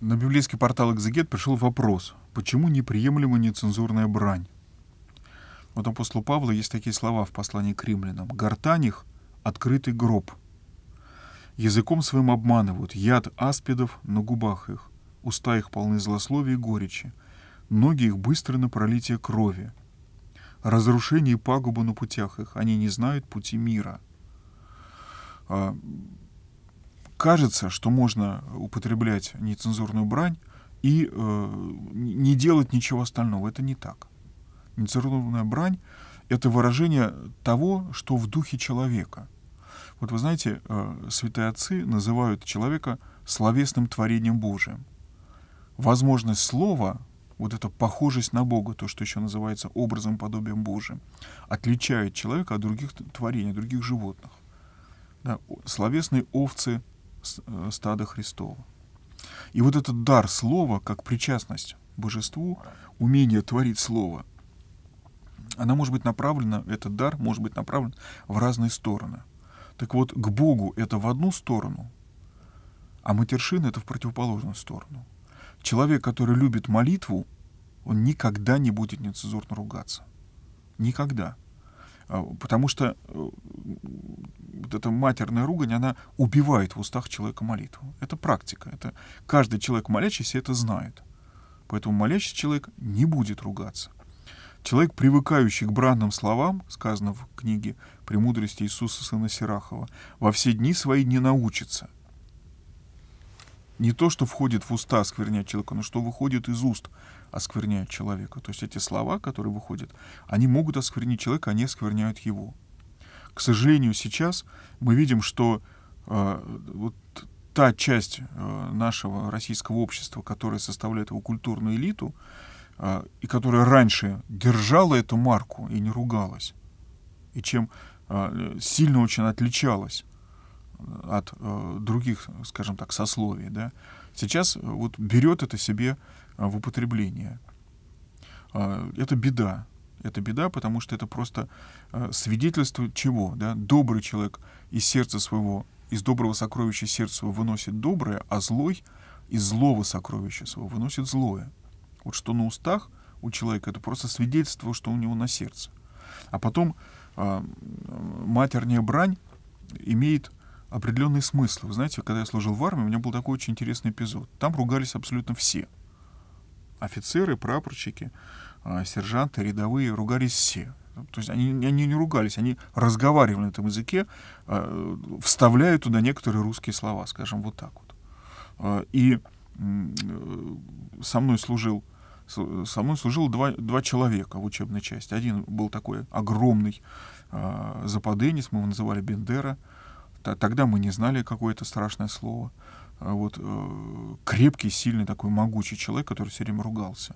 На библейский портал «Экзегет» пришел вопрос, почему неприемлема нецензурная брань? Вот апостола Павла есть такие слова в послании к римлянам. «Гортань открытый гроб. Языком своим обманывают, яд аспидов на губах их, уста их полны злословия и горечи, ноги их быстро на пролитие крови, разрушение и пагуба на путях их, они не знают пути мира». А, кажется, что можно употреблять нецензурную брань и э, не делать ничего остального. Это не так. Нецензурная брань — это выражение того, что в духе человека. Вот вы знаете, э, святые отцы называют человека словесным творением Божиим. Возможность слова, вот эта похожесть на Бога, то, что еще называется образом, подобием Божиим, отличает человека от других творений, от других животных. Да, словесные овцы — Э, стада Христова. И вот этот дар слова, как причастность божеству, умение творить слово, она может быть направлена, этот дар может быть направлен в разные стороны. Так вот, к Богу это в одну сторону, а матершина это в противоположную сторону. Человек, который любит молитву, он никогда не будет нецензурно ругаться. Никогда. А, потому что э, вот эта матерная ругань, она убивает в устах человека молитву. Это практика. Это каждый человек молящийся это знает. Поэтому молящий человек не будет ругаться. Человек, привыкающий к бранным словам, сказано в книге «Премудрости Иисуса Сына Сирахова», во все дни свои не научится — не то, что входит в уста, оскверняет человека, но что выходит из уст, оскверняет человека. То есть эти слова, которые выходят, они могут осквернить человека, они оскверняют его. К сожалению, сейчас мы видим, что э, вот та часть э, нашего российского общества, которая составляет его культурную элиту, э, и которая раньше держала эту марку и не ругалась, и чем э, сильно очень отличалась от э, других, скажем так, сословий, да, сейчас вот берет это себе э, в употребление. А, это беда. Это беда, потому что это просто э, свидетельство чего? Да? Добрый человек из сердца своего, из доброго сокровища сердца своего выносит доброе, а злой из злого сокровища своего выносит злое. Вот что на устах у человека, это просто свидетельство, что у него на сердце. А потом а, матерняя брань имеет определенный смысл. Вы знаете, когда я служил в армии, у меня был такой очень интересный эпизод. Там ругались абсолютно все. Офицеры, прапорщики, а, сержанты, рядовые ругались все. То есть они, они не ругались, они разговаривали на этом языке, а, вставляя туда некоторые русские слова, скажем, вот так вот. А, и э, со мной служил со мной служил два, два человека в учебной части. Один был такой огромный э, западенец, мы его называли Бендера. Э, Тогда мы не знали, какое это страшное слово. А вот, э, крепкий, сильный такой могучий человек, который все время ругался.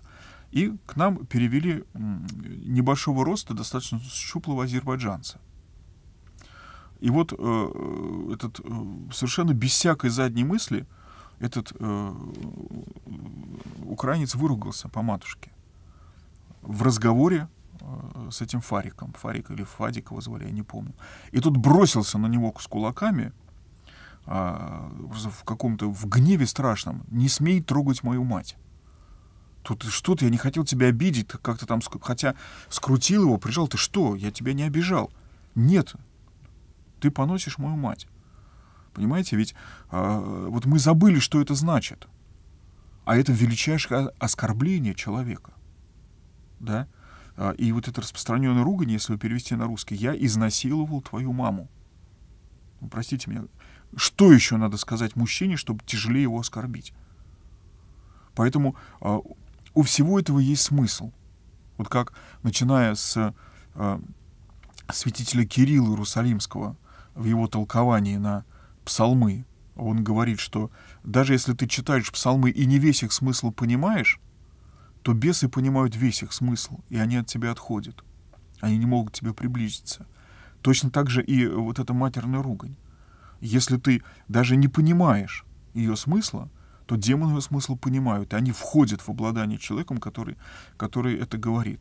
И к нам перевели небольшого роста, достаточно щуплого азербайджанца. И вот э, этот э, совершенно без всякой задней мысли этот э, украинец выругался по матушке в разговоре Э, с этим Фариком. Фарик или Фадика звали, я не помню. И тут бросился на него с кулаками, а, в каком-то в гневе страшном. «Не смей трогать мою мать!» Тут что ты, я не хотел тебя обидеть, как то там, хотя скрутил его, прижал, ты что, я тебя не обижал. Нет, ты поносишь мою мать. Понимаете, ведь э, вот мы забыли, что это значит. А это величайшее оскорбление человека. Да? А, и вот это распространенное ругань, если его перевести на русский, я изнасиловал твою маму. Ну, простите меня, что еще надо сказать мужчине, чтобы тяжелее его оскорбить? Поэтому а, у всего этого есть смысл. Вот как, начиная с а, святителя Кирилла Иерусалимского в его толковании на псалмы, он говорит, что даже если ты читаешь псалмы и не весь их смысл понимаешь, то бесы понимают весь их смысл, и они от тебя отходят. Они не могут к тебе приблизиться. Точно так же и вот эта матерная ругань. Если ты даже не понимаешь ее смысла, то демоны ее смысл понимают, и они входят в обладание человеком, который, который это говорит.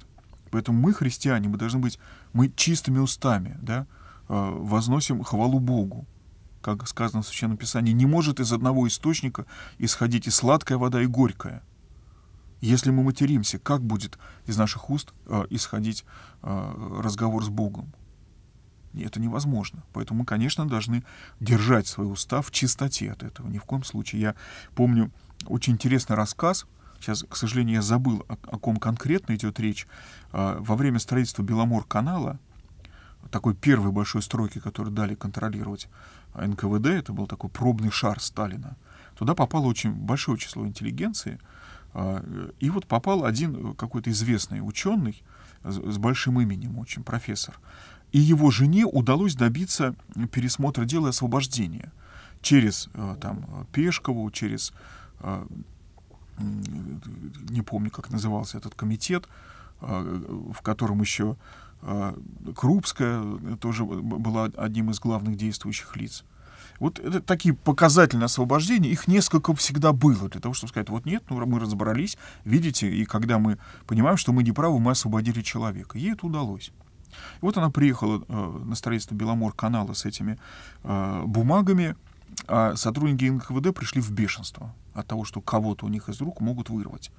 Поэтому мы, христиане, мы должны быть, мы чистыми устами, да, э, возносим хвалу Богу. Как сказано в Священном Писании, не может из одного источника исходить и сладкая вода, и горькая – если мы материмся, как будет из наших уст э, исходить э, разговор с Богом? И это невозможно. Поэтому мы, конечно, должны держать свои уста в чистоте от этого. Ни в коем случае. Я помню очень интересный рассказ. Сейчас, к сожалению, я забыл, о, о ком конкретно идет речь. Э, во время строительства Беломор-канала, такой первой большой стройки, которую дали контролировать НКВД, это был такой пробный шар Сталина, туда попало очень большое число интеллигенции, а, и вот попал один э, какой-то известный ученый с большим именем очень, профессор. И его жене удалось добиться пересмотра дела и освобождения через э, там, Пешкову, через, э, не помню, как назывался этот комитет, в котором еще Крупская тоже была одним из главных действующих лиц. Вот это такие показательные освобождения, их несколько всегда было, для того, чтобы сказать, вот нет, ну мы разобрались, видите, и когда мы понимаем, что мы не правы, мы освободили человека. Ей это удалось. И вот она приехала э, на строительство Беломор-канала с этими э, бумагами, а сотрудники НКВД пришли в бешенство от того, что кого-то у них из рук могут вырвать.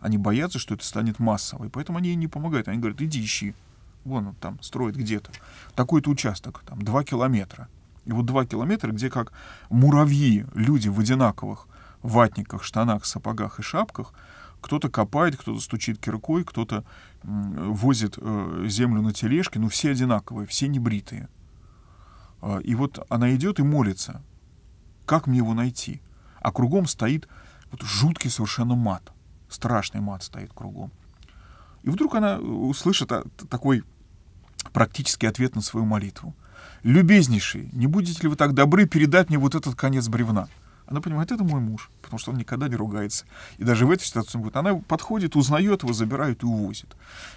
Они боятся, что это станет массово, поэтому они ей не помогают. Они говорят, иди ищи. Вон он там строит где-то. Такой-то участок, там, два километра. И вот два километра, где как муравьи, люди в одинаковых ватниках, штанах, сапогах и шапках, кто-то копает, кто-то стучит киркой, кто-то возит э, землю на тележке, но ну, все одинаковые, все небритые. А, и вот она идет и молится. Как мне его найти? А кругом стоит вот жуткий совершенно мат. Страшный мат стоит кругом. И вдруг она э, услышит а, такой практический ответ на свою молитву. «Любезнейший, не будете ли вы так добры передать мне вот этот конец бревна?» Она понимает, это мой муж, потому что он никогда не ругается. И даже в этой ситуации он говорит, она подходит, узнает его, забирает и увозит.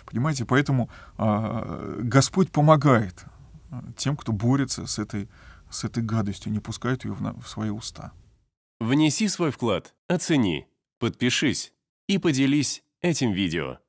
Понимаете, поэтому э, Господь помогает а, тем, кто борется с этой, с этой гадостью, не пускает ее в, на, в свои уста. Внеси свой вклад, оцени, подпишись и поделись этим видео.